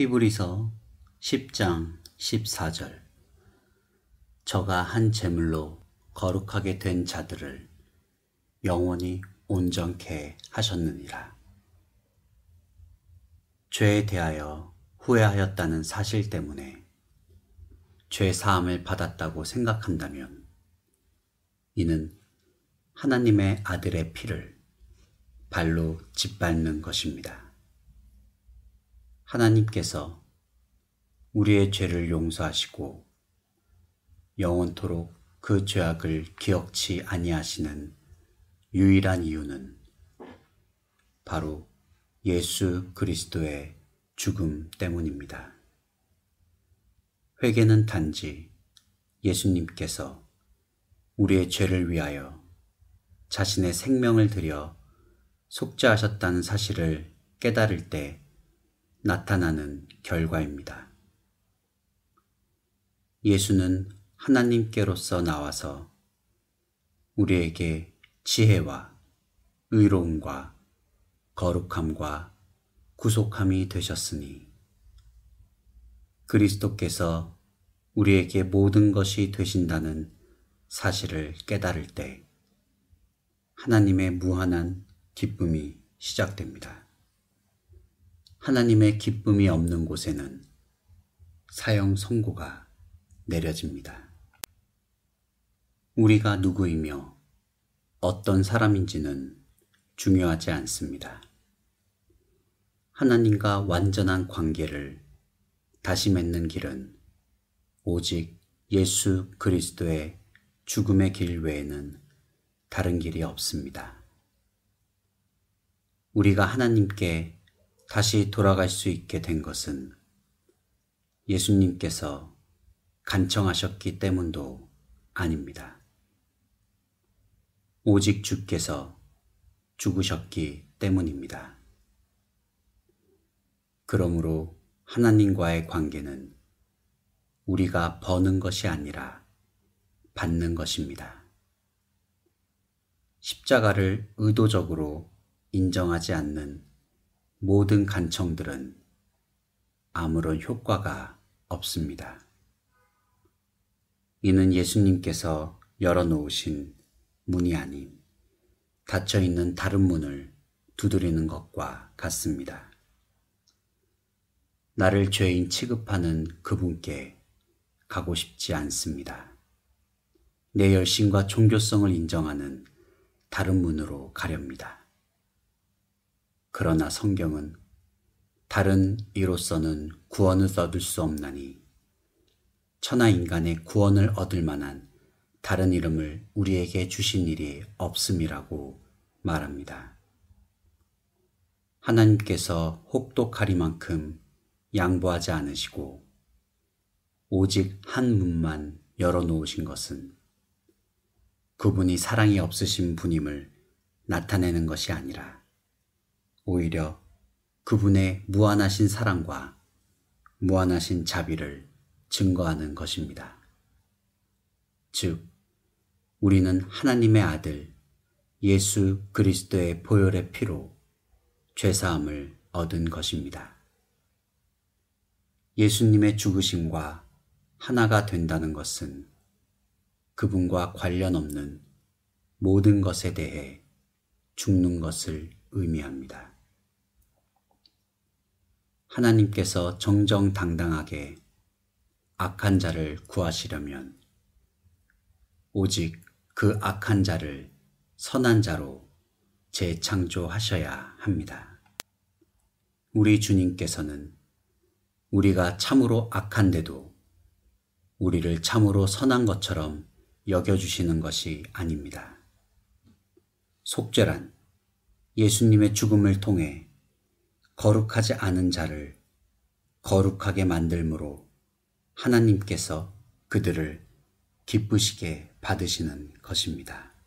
히브리서 10장 14절 저가 한 제물로 거룩하게 된 자들을 영원히 온전케 하셨느니라. 죄에 대하여 후회하였다는 사실 때문에 죄 사함을 받았다고 생각한다면 이는 하나님의 아들의 피를 발로 짓밟는 것입니다. 하나님께서 우리의 죄를 용서하시고 영원토록 그 죄악을 기억치 아니하시는 유일한 이유는 바로 예수 그리스도의 죽음 때문입니다. 회개는 단지 예수님께서 우리의 죄를 위하여 자신의 생명을 들여 속죄하셨다는 사실을 깨달을 때 나타나는 결과입니다. 예수는 하나님께로서 나와서 우리에게 지혜와 의로움과 거룩함과 구속함이 되셨으니 그리스도께서 우리에게 모든 것이 되신다는 사실을 깨달을 때 하나님의 무한한 기쁨이 시작됩니다. 하나님의 기쁨이 없는 곳에는 사형 선고가 내려집니다. 우리가 누구이며 어떤 사람인지는 중요하지 않습니다. 하나님과 완전한 관계를 다시 맺는 길은 오직 예수 그리스도의 죽음의 길 외에는 다른 길이 없습니다. 우리가 하나님께 다시 돌아갈 수 있게 된 것은 예수님께서 간청하셨기 때문도 아닙니다. 오직 주께서 죽으셨기 때문입니다. 그러므로 하나님과의 관계는 우리가 버는 것이 아니라 받는 것입니다. 십자가를 의도적으로 인정하지 않는 모든 간청들은 아무런 효과가 없습니다. 이는 예수님께서 열어놓으신 문이 아닌 닫혀있는 다른 문을 두드리는 것과 같습니다. 나를 죄인 취급하는 그분께 가고 싶지 않습니다. 내 열심과 종교성을 인정하는 다른 문으로 가렵니다. 그러나 성경은 다른 이로서는 구원을 얻을 수 없나니 천하 인간의 구원을 얻을 만한 다른 이름을 우리에게 주신 일이 없음이라고 말합니다. 하나님께서 혹독하리만큼 양보하지 않으시고 오직 한 문만 열어놓으신 것은 그분이 사랑이 없으신 분임을 나타내는 것이 아니라 오히려 그분의 무한하신 사랑과 무한하신 자비를 증거하는 것입니다. 즉, 우리는 하나님의 아들 예수 그리스도의 보혈의 피로 죄사함을 얻은 것입니다. 예수님의 죽으심과 하나가 된다는 것은 그분과 관련 없는 모든 것에 대해 죽는 것을 의미합니다. 하나님께서 정정당당하게 악한 자를 구하시려면 오직 그 악한 자를 선한 자로 재창조하셔야 합니다. 우리 주님께서는 우리가 참으로 악한데도 우리를 참으로 선한 것처럼 여겨주시는 것이 아닙니다. 속죄란 예수님의 죽음을 통해 거룩하지 않은 자를 거룩하게 만들므로 하나님께서 그들을 기쁘시게 받으시는 것입니다.